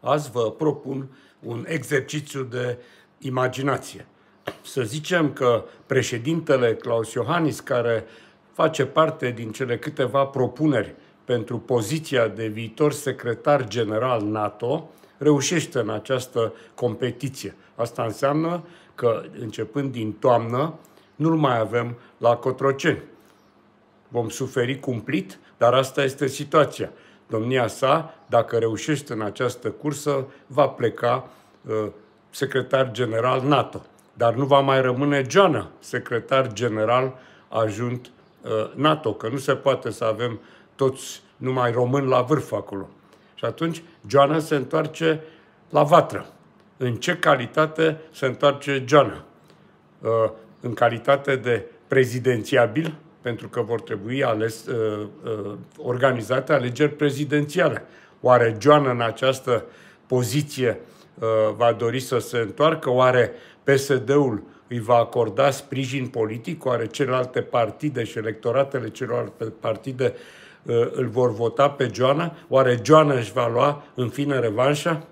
Azi vă propun un exercițiu de imaginație. Să zicem că președintele Claus Iohannis, care face parte din cele câteva propuneri pentru poziția de viitor secretar general NATO, reușește în această competiție. Asta înseamnă că începând din toamnă nu-l mai avem la Cotroceni. Vom suferi cumplit, dar asta este situația domnia sa, dacă reușește în această cursă, va pleca uh, secretar general NATO. Dar nu va mai rămâne Joana, secretar general ajunt uh, NATO, că nu se poate să avem toți numai români la vârf acolo. Și atunci Joana se întoarce la vatră. În ce calitate se întoarce Uh, În calitate de prezidențiabil, pentru că vor trebui ales, uh, uh, organizate alegeri prezidențiale. Oare Joan în această poziție uh, va dori să se întoarcă? Oare PSD-ul îi va acorda sprijin politic? Oare celelalte partide și electoratele celorlalte partide uh, îl vor vota pe Joana? Oare Joana își va lua în fine revanșa?